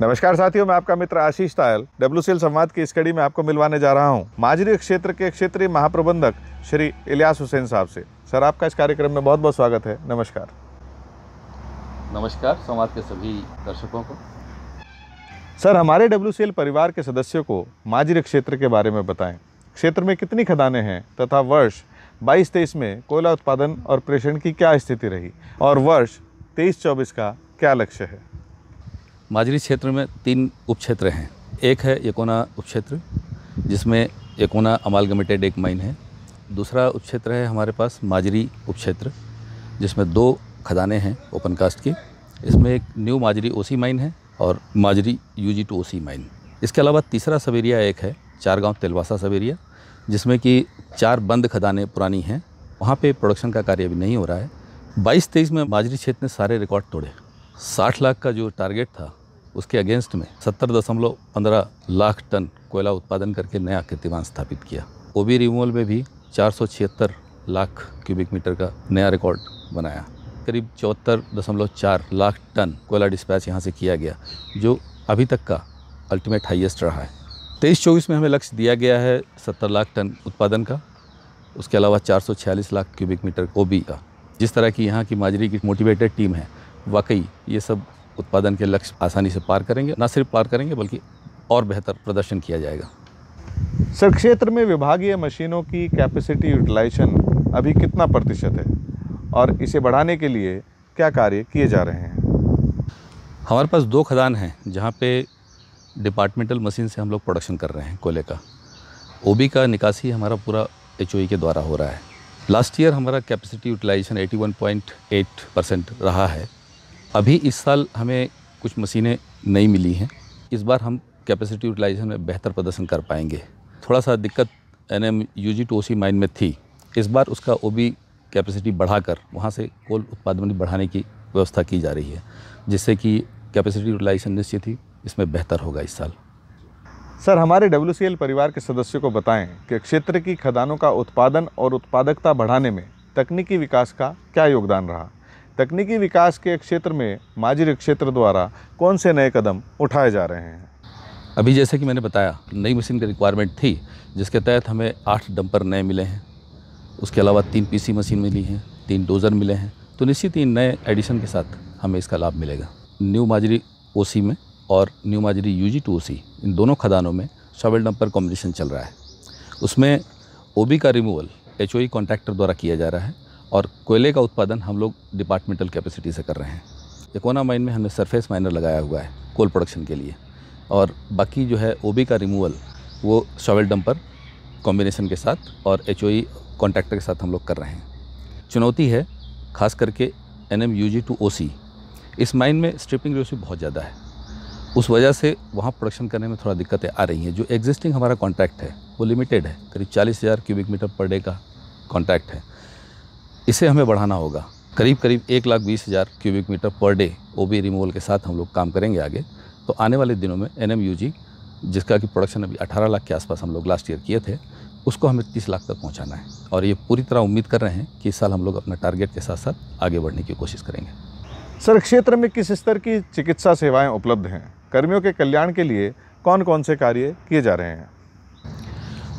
नमस्कार साथियों मैं आपका मित्र आशीष तायल डब्ल्यू संवाद की इस कड़ी में आपको मिलवाने जा रहा हूँ माजरी क्षेत्र के क्षेत्रीय महाप्रबंधक श्री इलियास हुसैन साहब से सर आपका इस कार्यक्रम में बहुत बहुत स्वागत है नमस्कार नमस्कार संवाद के सभी दर्शकों को सर हमारे डब्ल्यू परिवार के सदस्यों को माजरी क्षेत्र के बारे में बताएं क्षेत्र में कितनी खदानें हैं तथा वर्ष बाईस तेईस में कोयला उत्पादन और प्रेषण की क्या स्थिति रही और वर्ष तेईस चौबीस का क्या लक्ष्य है माजरी क्षेत्र में तीन उप क्षेत्र हैं एक है यकोना उप क्षेत्र जिसमें यकोना अमालगमेटेड एक माइन है दूसरा उप क्षेत्र है हमारे पास माजरी उप क्षेत्र जिसमें दो खदाने हैं ओपन कास्ट की इसमें एक न्यू माजरी ओसी माइन है और Majri U G to O mine इसके अलावा तीसरा सवेरिया एक है चार गांव तेलवासा सवेरिया जिसमें कि चार बंद खदानें पुरानी हैं वहाँ पे प्रोडक्शन का कार्य अभी नहीं हो रहा है बाईस तेईस में माजरी क्षेत्र ने सारे रिकॉर्ड तोड़े साठ लाख का जो टारगेट था उसके अगेंस्ट में सत्तर दशमलव पंद्रह लाख टन कोयला उत्पादन करके नया कीर्तिमान स्थापित किया ओबी रिमूवल में भी चार लाख क्यूबिक मीटर का नया रिकॉर्ड बनाया करीब चौहत्तर दशमलव चार लाख टन कोयला डिस्पैच यहाँ से किया गया जो अभी तक का अल्टीमेट हाईएस्ट रहा है तेईस चौबीस में हमें लक्ष्य दिया गया है सत्तर लाख टन उत्पादन का उसके अलावा छियालीस लाख क्यूबिक मीटर ओबी का जिस तरह की यहाँ की माजरी की मोटिवेटेड टीम है वाकई ये सब उत्पादन के लक्ष्य आसानी से पार करेंगे न सिर्फ पार करेंगे बल्कि और बेहतर प्रदर्शन किया जाएगा सर क्षेत्र में विभागीय मशीनों की कैपेसिटी यूटिलाइजेशन अभी कितना प्रतिशत है और इसे बढ़ाने के लिए क्या कार्य किए जा रहे हैं हमारे पास दो खदान हैं जहाँ पे डिपार्टमेंटल मशीन से हम लोग प्रोडक्शन कर रहे हैं कोयले का ओबी का निकासी हमारा पूरा एच e के द्वारा हो रहा है लास्ट ईयर हमारा कैपेसिटी यूटिलाइजेशन 81.8 परसेंट रहा है अभी इस साल हमें कुछ मशीनें नहीं मिली हैं इस बार हम कैपेसिटी यूटिलाइजेशन में बेहतर प्रदर्शन कर पाएंगे थोड़ा सा दिक्कत N M U G to O C mine में थी इस बार उसका ओ बी कैपेसिटी बढ़ाकर वहाँ से कोल उत्पादन बढ़ाने की व्यवस्था की जा रही है जिससे कि कैपेसिटी यूटिलाइजेशन निश्चित ही इसमें बेहतर होगा इस साल सर हमारे डब्ल्यू परिवार के सदस्यों को बताएं कि क्षेत्र की खदानों का उत्पादन और उत्पादकता बढ़ाने में तकनीकी विकास का क्या योगदान रहा तकनीकी विकास के क्षेत्र में माजिर क्षेत्र द्वारा कौन से नए कदम उठाए जा रहे हैं अभी जैसे कि मैंने बताया नई मशीन की रिक्वायरमेंट थी जिसके तहत हमें आठ डंपर नए मिले हैं उसके अलावा तीन पीसी मशीन मिली हैं तीन डोज़र मिले हैं तो निश्चित ही नए एडिशन के साथ हमें इसका लाभ मिलेगा न्यू माजरी ओसी में और न्यू माजरी जी टू इन दोनों खदानों में शॉवल डंपर कॉम्बिनेशन चल रहा है उसमें ओबी का रिमूवल एच कॉन्ट्रैक्टर द्वारा किया जा रहा है और कोयले का उत्पादन हम लोग डिपार्टमेंटल कैपेसिटी से कर रहे हैं एकोना माइन में हमने सरफेस माइनर लगाया हुआ है कोल प्रोडक्शन के लिए और बाकी जो है ओबी का रिमूवल वो शॉवेल डंपर कॉम्बिनेशन के साथ और एच ओ कॉन्ट्रैक्टर के साथ हम लोग कर रहे हैं चुनौती है खास करके N M U G to O C इस माइन में स्ट्रिपिंग रेशियो बहुत ज़्यादा है उस वजह से वहाँ प्रोडक्शन करने में थोड़ा दिक्कतें आ रही हैं जो एग्जिस्टिंग हमारा कॉन्ट्रैक्ट है वो लिमिटेड है करीब चालीस हज़ार क्यूबिक मीटर पर डे का कॉन्ट्रैक्ट है इसे हमें बढ़ाना होगा करीब करीब एक लाख बीस हज़ार cubic metre per day O B removal के साथ हम लोग काम करेंगे आगे तो आने वाले दिनों में एन जिसका कि प्रोडक्शन अभी 18 लाख के आसपास हम लोग लास्ट ईयर किए थे उसको हमें 30 लाख तक पहुंचाना है और ये पूरी तरह उम्मीद कर रहे हैं कि इस साल हम लोग अपना टारगेट के साथ साथ आगे बढ़ने की कोशिश करेंगे सर क्षेत्र में किस स्तर की चिकित्सा सेवाएँ उपलब्ध हैं कर्मियों के कल्याण के लिए कौन कौन से कार्य किए जा रहे हैं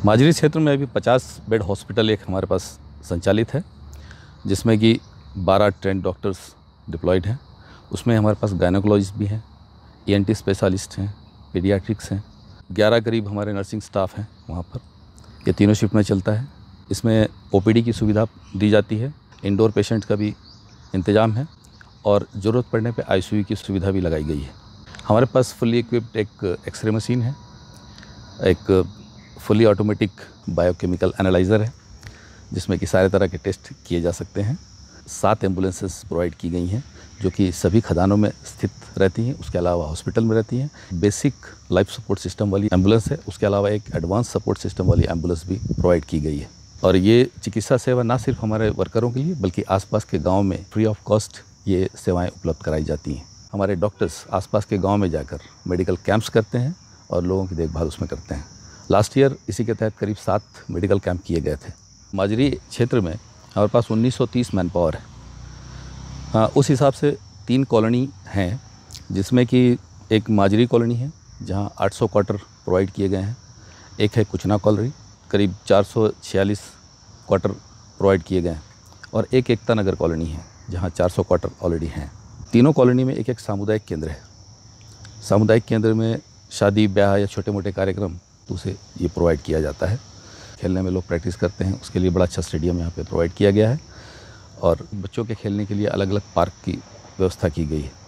माजरी क्षेत्र में अभी 50 बेड हॉस्पिटल एक हमारे पास संचालित है जिसमें कि 12 ट्रेंड डॉक्टर्स डिप्लॉयड हैं उसमें हमारे पास गायनोकोलॉजिस्ट भी हैं ई e स्पेशलिस्ट हैं पीडियाट्रिक्स हैं ग्यारह करीब हमारे नर्सिंग स्टाफ हैं वहाँ पर ये तीनों शिफ्ट में चलता है इसमें ओ की सुविधा दी जाती है इंडोर पेशेंट का भी इंतज़ाम है और ज़रूरत पड़ने पे आईसीयू की सुविधा भी लगाई गई है हमारे पास फुली इक्विप्ड एक एक्सरे मशीन है एक फुली ऑटोमेटिक बायोकेमिकल एनालाइज़र है जिसमें कि सारे तरह के टेस्ट किए जा सकते हैं सात एम्बुलेंसेस प्रोवाइड की गई हैं जो कि सभी खदानों में स्थित रहती हैं उसके अलावा हॉस्पिटल में रहती हैं बेसिक लाइफ सपोर्ट सिस्टम वाली एम्बुलेंस है उसके अलावा एक एडवांस सपोर्ट सिस्टम वाली एम्बुलेंस भी प्रोवाइड की गई है और ये चिकित्सा सेवा ना सिर्फ हमारे वर्करों के लिए बल्कि आसपास के गाँव में फ्री ऑफ कॉस्ट ये सेवाएँ उपलब्ध कराई जाती हैं हमारे डॉक्टर्स आसपास के गाँव में जाकर मेडिकल कैंप्स करते हैं और लोगों की देखभाल उसमें करते हैं लास्ट ईयर इसी के तहत करीब सात मेडिकल कैंप किए गए थे माजरी क्षेत्र में हमारे पास 1930 मैन पावर है आ, हाँ, उस हिसाब से तीन कॉलोनी हैं जिसमें कि एक माजरी कॉलोनी है जहां 800 क्वार्टर प्रोवाइड किए गए हैं एक है कुचना कॉलोनी करीब 446 क्वार्टर प्रोवाइड किए गए हैं और एक एकता नगर कॉलोनी है जहां 400 क्वार्टर ऑलरेडी हैं तीनों कॉलोनी में एक एक सामुदायिक केंद्र है सामुदायिक केंद्र में शादी ब्याह या छोटे मोटे कार्यक्रम तो उसे ये प्रोवाइड किया जाता है खेलने में लोग प्रैक्टिस करते हैं उसके लिए बड़ा अच्छा स्टेडियम यहाँ पे प्रोवाइड किया गया है और बच्चों के खेलने के लिए अलग अलग पार्क की व्यवस्था की गई है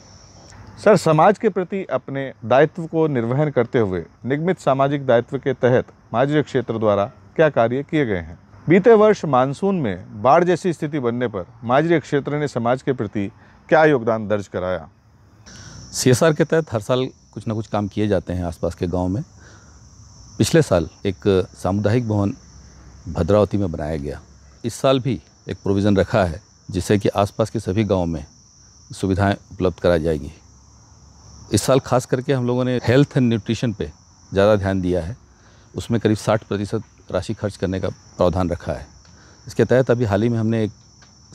सर समाज के प्रति अपने दायित्व को निर्वहन करते हुए निगमित सामाजिक दायित्व के तहत माजरे क्षेत्र द्वारा क्या कार्य किए गए हैं बीते वर्ष मानसून में बाढ़ जैसी स्थिति बनने पर माजरे क्षेत्र ने समाज के प्रति क्या योगदान दर्ज कराया सी के तहत हर साल कुछ ना कुछ काम किए जाते हैं आसपास के गाँव में पिछले साल एक सामुदायिक भवन भद्रावती में बनाया गया इस साल भी एक प्रोविज़न रखा है जिससे कि आसपास के सभी गाँव में सुविधाएं उपलब्ध कराई जाएंगी इस साल खास करके हम लोगों ने हेल्थ एंड न्यूट्रिशन पे ज़्यादा ध्यान दिया है उसमें करीब 60 प्रतिशत राशि खर्च करने का प्रावधान रखा है इसके तहत अभी हाल ही में हमने एक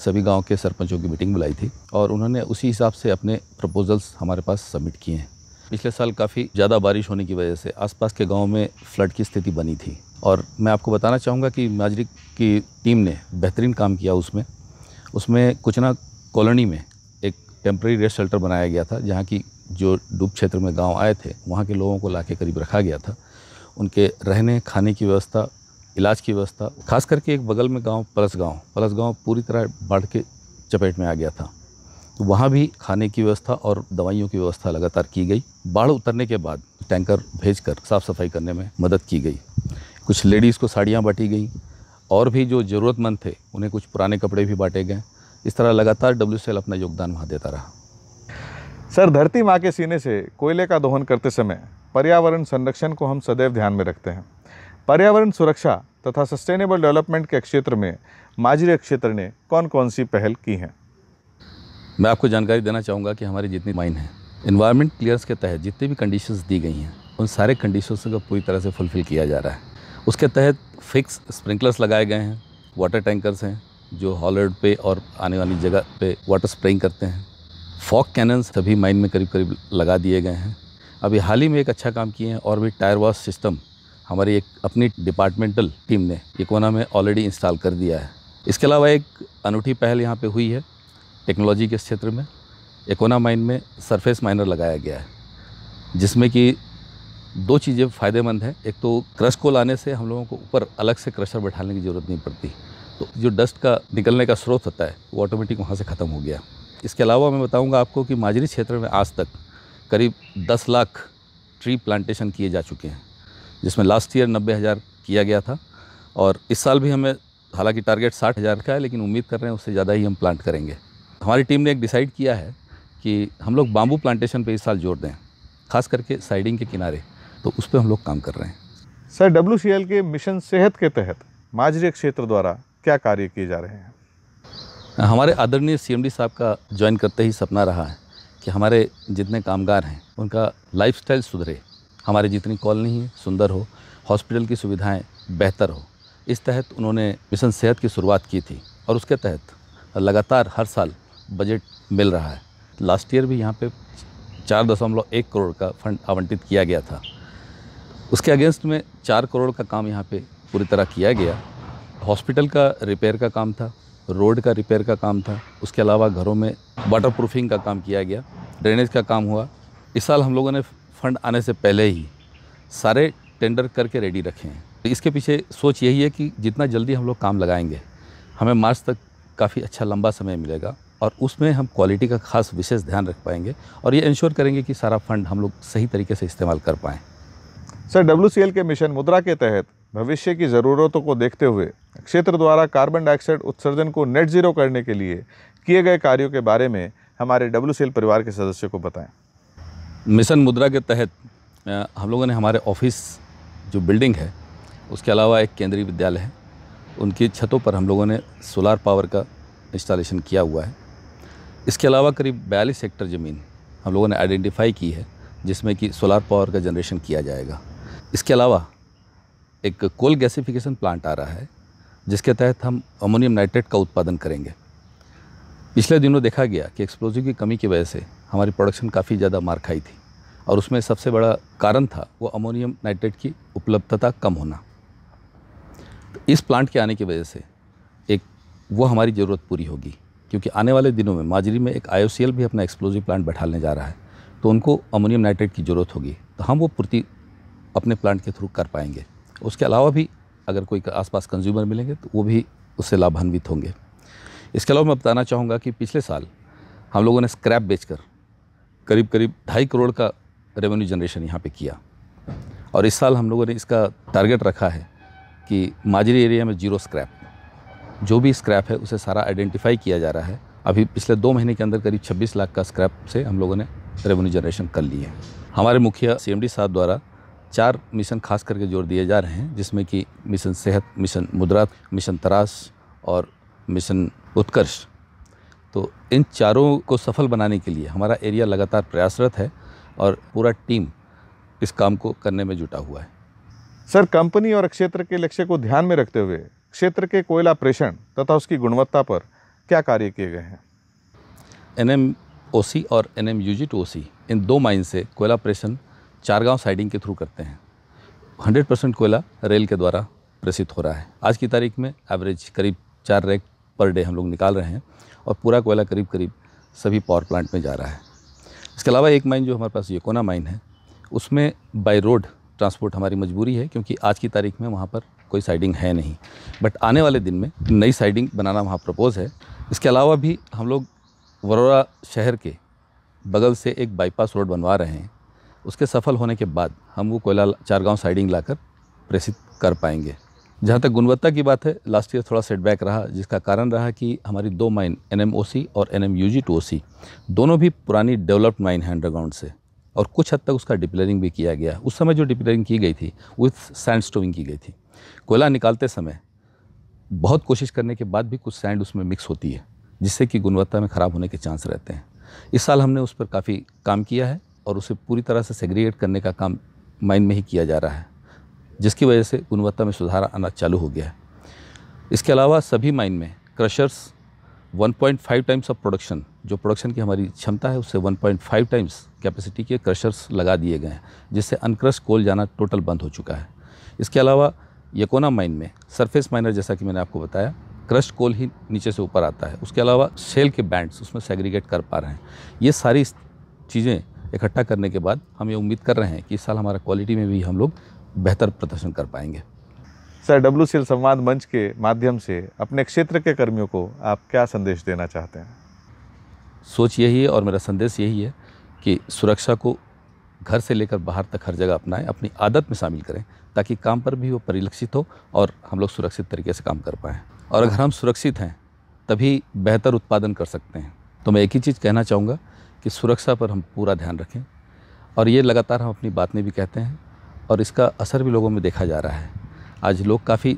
सभी गांव के सरपंचों की मीटिंग बुलाई थी और उन्होंने उसी हिसाब से अपने प्रपोजल्स हमारे पास सबमिट किए हैं पिछले साल काफ़ी ज़्यादा बारिश होने की वजह से आसपास के गाँव में फ्लड की स्थिति बनी थी और मैं आपको बताना चाहूँगा कि माजरिक की टीम ने बेहतरीन काम किया उसमें उसमें कुचना कॉलोनी में एक टेम्प्रेरी रेस्ट शेल्टर बनाया गया था जहाँ की जो डूब क्षेत्र में गांव आए थे वहाँ के लोगों को ला के करीब रखा गया था उनके रहने खाने की व्यवस्था इलाज की व्यवस्था खास करके एक बगल में गांव पलस गांव पलस गांव पूरी तरह बाढ़ के चपेट में आ गया था तो वहाँ भी खाने की व्यवस्था और दवाइयों की व्यवस्था लगातार की गई बाढ़ उतरने के बाद टैंकर भेजकर साफ़ सफाई करने में मदद की गई कुछ लेडीज़ को साड़ियाँ बाँटी गई और भी जो ज़रूरतमंद थे उन्हें कुछ पुराने कपड़े भी बांटे गए इस तरह लगातार डब्ल्यू अपना योगदान वहाँ देता रहा सर धरती माँ के सीने से कोयले का दोहन करते समय पर्यावरण संरक्षण को हम सदैव ध्यान में रखते हैं पर्यावरण सुरक्षा तथा सस्टेनेबल डेवलपमेंट के क्षेत्र में माजरे क्षेत्र ने कौन कौन सी पहल की हैं मैं आपको जानकारी देना चाहूँगा कि हमारी जितनी माइन है इन्वायरमेंट क्लियर्स के तहत जितनी भी कंडीशंस दी गई हैं उन सारे कंडीशंस को पूरी तरह से फुलफ़िल किया जा रहा है उसके तहत फिक्स स्प्रिंकलर्स लगाए गए हैं वाटर टैंकर्स हैं जो हॉलर्ड पे और आने वाली जगह पे वाटर स्प्रेइंग करते हैं फॉक कैनन्स सभी माइन में करीब करीब लगा दिए गए हैं अभी हाल ही में एक अच्छा काम किए हैं और भी टायर वॉश सिस्टम हमारी एक अपनी डिपार्टमेंटल टीम ने इकोना में ऑलरेडी इंस्टॉल कर दिया है इसके अलावा एक अनूठी पहल यहाँ पर हुई है टेक्नोलॉजी के क्षेत्र में एकोना माइन में सरफेस माइनर लगाया गया है जिसमें कि दो चीज़ें फ़ायदेमंद हैं एक तो क्रश को लाने से हम लोगों को ऊपर अलग से क्रशर बैठाने की ज़रूरत नहीं पड़ती तो जो डस्ट का निकलने का स्रोत होता है वो ऑटोमेटिक वहाँ से ख़त्म हो गया इसके अलावा मैं बताऊँगा आपको कि माजरी क्षेत्र में आज तक करीब दस लाख ट्री प्लांटेशन किए जा चुके हैं जिसमें लास्ट ईयर नब्बे हज़ार किया गया था और इस साल भी हमें हालांकि टारगेट साठ हज़ार का है लेकिन उम्मीद कर रहे हैं उससे ज़्यादा ही हम प्लांट करेंगे हमारी टीम ने एक डिसाइड किया है कि हम लोग बाम्बू प्लांटेशन पे इस साल जोर दें खास करके साइडिंग के किनारे तो उस पर हम लोग काम कर रहे हैं सर डब्ल्यू के मिशन सेहत के तहत माजरे क्षेत्र द्वारा क्या कार्य किए जा रहे हैं हमारे आदरणीय सीएमडी साहब का ज्वाइन करते ही सपना रहा है कि हमारे जितने कामगार हैं उनका लाइफस्टाइल सुधरे हमारी जितनी कॉलोनी है सुंदर हो हॉस्पिटल की सुविधाएं बेहतर हो इस तहत उन्होंने मिशन सेहत की शुरुआत की थी और उसके तहत लगातार हर साल बजट मिल रहा है लास्ट ईयर भी यहाँ पे चार दशमलव एक करोड़ का फंड आवंटित किया गया था उसके अगेंस्ट में चार करोड़ का काम यहाँ पे पूरी तरह किया गया हॉस्पिटल का रिपेयर का काम था रोड का रिपेयर का काम था उसके अलावा घरों में वाटर प्रूफिंग का काम किया गया ड्रेनेज का काम हुआ इस साल हम लोगों ने फंड आने से पहले ही सारे टेंडर करके रेडी रखे हैं तो इसके पीछे सोच यही है कि जितना जल्दी हम लोग काम लगाएंगे हमें मार्च तक काफ़ी अच्छा लंबा समय मिलेगा और उसमें हम क्वालिटी का खास विशेष ध्यान रख पाएंगे और ये इंश्योर करेंगे कि सारा फंड हम लोग सही तरीके से इस्तेमाल कर पाएँ सर डब्ल्यू के मिशन मुद्रा के तहत भविष्य की ज़रूरतों को देखते हुए क्षेत्र द्वारा कार्बन डाइऑक्साइड उत्सर्जन को नेट ज़ीरो करने के लिए किए गए कार्यों के बारे में हमारे डब्ल्यू परिवार के सदस्यों को बताएं मिशन मुद्रा के तहत हम लोगों ने हमारे ऑफिस जो बिल्डिंग है उसके अलावा एक केंद्रीय विद्यालय है उनकी छतों पर हम लोगों ने सोलार पावर का इंस्टॉलेशन किया हुआ है इसके अलावा करीब बयालीस हेक्टर ज़मीन हम लोगों ने आइडेंटिफाई की है जिसमें कि सोलार पावर का जनरेशन किया जाएगा इसके अलावा एक कोल गैसिफिकेशन प्लांट आ रहा है जिसके तहत हम अमोनियम नाइट्रेट का उत्पादन करेंगे पिछले दिनों देखा गया कि एक्सप्लोजिव की कमी की वजह से हमारी प्रोडक्शन काफ़ी ज़्यादा मार खाई थी और उसमें सबसे बड़ा कारण था वो अमोनियम नाइट्रेट की उपलब्धता कम होना तो इस प्लांट के आने की वजह से एक वो हमारी ज़रूरत पूरी होगी क्योंकि आने वाले दिनों में माजरी में एक आई भी अपना एक्सप्लोजिव प्लांट बैठाने जा रहा है तो उनको अमोनियम नाइट्रेट की ज़रूरत होगी तो हम वो पूर्ति अपने प्लांट के थ्रू कर पाएंगे उसके अलावा भी अगर कोई आसपास कंज्यूमर मिलेंगे तो वो भी उससे लाभान्वित होंगे इसके अलावा मैं बताना चाहूँगा कि पिछले साल हम लोगों ने स्क्रैप बेचकर करीब करीब ढाई करोड़ का रेवेन्यू जनरेशन यहाँ पे किया और इस साल हम लोगों ने इसका टारगेट रखा है कि माजरी एरिया में जीरो स्क्रैप जो भी स्क्रैप है उसे सारा आइडेंटिफाई किया जा रहा है अभी पिछले दो महीने के अंदर करीब 26 लाख का स्क्रैप से हम लोगों ने रेवेन्यू जनरेशन कर ली है हमारे मुखिया सी एम साहब द्वारा चार मिशन खास करके जोर दिए जा रहे हैं जिसमें कि मिशन सेहत मिशन मुद्रा मिशन तरास और मिशन उत्कर्ष तो इन चारों को सफल बनाने के लिए हमारा एरिया लगातार प्रयासरत है और पूरा टीम इस काम को करने में जुटा हुआ है सर कंपनी और क्षेत्र के लक्ष्य को ध्यान में रखते हुए क्षेत्र के कोयला प्रेषण तथा उसकी गुणवत्ता पर क्या कार्य किए गए हैं एन एम ओ सी और N M U G to O C इन दो माइन से कोयला प्रेषण चारगांव साइडिंग के थ्रू करते हैं 100 परसेंट कोयला रेल के द्वारा प्रेषित हो रहा है आज की तारीख में एवरेज करीब चार रैक पर डे हम लोग निकाल रहे हैं और पूरा कोयला करीब करीब सभी पावर प्लांट में जा रहा है इसके अलावा एक माइन जो हमारे पास यकोना माइन है उसमें बाई रोड ट्रांसपोर्ट हमारी मजबूरी है क्योंकि आज की तारीख में वहाँ पर कोई साइडिंग है नहीं बट आने वाले दिन में नई साइडिंग बनाना वहाँ प्रपोज़ है इसके अलावा भी हम लोग वरोरा शहर के बगल से एक बाईपास रोड बनवा रहे हैं उसके सफल होने के बाद हम वो कोयला चारगांव साइडिंग लाकर प्रेषित कर पाएंगे जहाँ तक गुणवत्ता की बात है लास्ट ईयर थोड़ा सेटबैक रहा जिसका कारण रहा कि हमारी दो माइन एन और एन एम दोनों भी पुरानी डेवलप्ड माइन है अंडरग्राउंड से और कुछ हद तक उसका डिप्लेयरिंग भी किया गया उस समय जो डिप्लेयरिंग की गई थी विथ सैंड की गई थी कोयला निकालते समय बहुत कोशिश करने के बाद भी कुछ सैंड उसमें मिक्स होती है जिससे कि गुणवत्ता में ख़राब होने के चांस रहते हैं इस साल हमने उस पर काफ़ी काम किया है और उसे पूरी तरह से सेग्रीगेट करने का काम माइन में ही किया जा रहा है जिसकी वजह से गुणवत्ता में सुधार आना चालू हो गया है इसके अलावा सभी माइन में क्रशर्स 1.5 टाइम्स ऑफ प्रोडक्शन जो प्रोडक्शन की हमारी क्षमता है उससे 1.5 टाइम्स कैपेसिटी के क्रशर्स लगा दिए गए हैं जिससे अनक्रश कोल जाना टोटल बंद हो चुका है इसके अलावा यकोना माइन में सरफेस माइनर जैसा कि मैंने आपको बताया क्रश्ड कोल ही नीचे से ऊपर आता है उसके अलावा सेल के बैंड्स उसमें सेग्रीगेट कर पा रहे हैं ये सारी चीज़ें इकट्ठा करने के बाद हम ये उम्मीद कर रहे हैं कि इस साल हमारा क्वालिटी में भी हम लोग बेहतर प्रदर्शन कर पाएंगे सर डब्ल्यू संवाद मंच के माध्यम से अपने क्षेत्र के कर्मियों को आप क्या संदेश देना चाहते हैं सोच यही है और मेरा संदेश यही है कि सुरक्षा को घर से लेकर बाहर तक हर जगह अपनाएं अपनी आदत में शामिल करें ताकि काम पर भी वो परिलक्षित हो और हम लोग सुरक्षित तरीके से काम कर पाएँ और अगर हम सुरक्षित हैं तभी बेहतर उत्पादन कर सकते हैं तो मैं एक ही चीज़ कहना चाहूँगा कि सुरक्षा पर हम पूरा ध्यान रखें और ये लगातार हम अपनी बात में भी कहते हैं और इसका असर भी लोगों में देखा जा रहा है आज लोग काफ़ी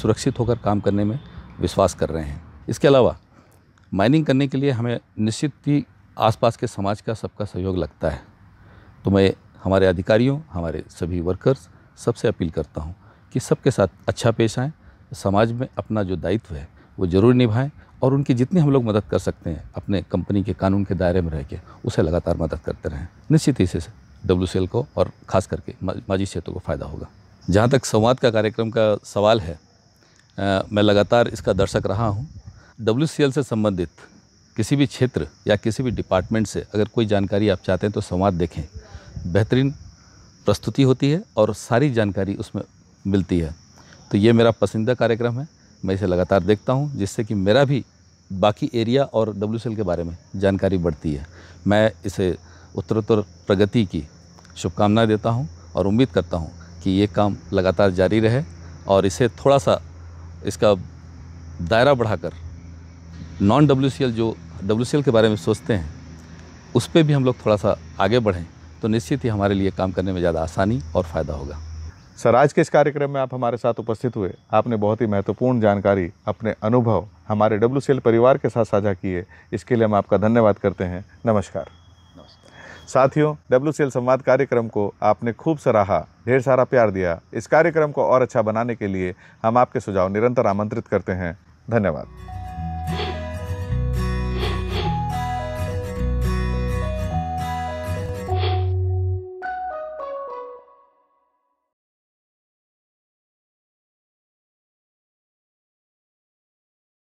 सुरक्षित होकर काम करने में विश्वास कर रहे हैं इसके अलावा माइनिंग करने के लिए हमें निश्चित ही आसपास के समाज का सबका सहयोग लगता है तो मैं हमारे अधिकारियों हमारे सभी वर्कर्स सबसे अपील करता हूँ कि सबके साथ अच्छा पेश आएँ समाज में अपना जो दायित्व है वो ज़रूर निभाएं और उनकी जितनी हम लोग मदद कर सकते हैं अपने कंपनी के कानून के दायरे में रह के उसे लगातार मदद करते रहें निश्चित ही से डब्ल्यू को और ख़ास करके माजी क्षेत्रों को फ़ायदा होगा जहाँ तक संवाद का कार्यक्रम का सवाल है आ, मैं लगातार इसका दर्शक रहा हूँ डब्ल्यू से संबंधित किसी भी क्षेत्र या किसी भी डिपार्टमेंट से अगर कोई जानकारी आप चाहते हैं तो संवाद देखें बेहतरीन प्रस्तुति होती है और सारी जानकारी उसमें मिलती है तो ये मेरा पसंदीदा कार्यक्रम है मैं इसे लगातार देखता हूँ जिससे कि मेरा भी बाकी एरिया और डब्ल्यू के बारे में जानकारी बढ़ती है मैं इसे उत्तरोत्तर प्रगति की शुभकामनाएं देता हूँ और उम्मीद करता हूँ कि ये काम लगातार जारी रहे और इसे थोड़ा सा इसका दायरा बढ़ाकर नॉन डब्ल्यू जो डब्ल्यू के बारे में सोचते हैं उस पर भी हम लोग थोड़ा सा आगे बढ़ें तो निश्चित ही हमारे लिए काम करने में ज़्यादा आसानी और फ़ायदा होगा सर आज के इस कार्यक्रम में आप हमारे साथ उपस्थित हुए आपने बहुत ही महत्वपूर्ण जानकारी अपने अनुभव हमारे डब्ल्यू परिवार के साथ साझा किए इसके लिए हम आपका धन्यवाद करते हैं नमस्कार साथियों डब्ल्यू संवाद कार्यक्रम को आपने खूब सराहा ढेर सारा प्यार दिया इस कार्यक्रम को और अच्छा बनाने के लिए हम आपके सुझाव निरंतर आमंत्रित करते हैं धन्यवाद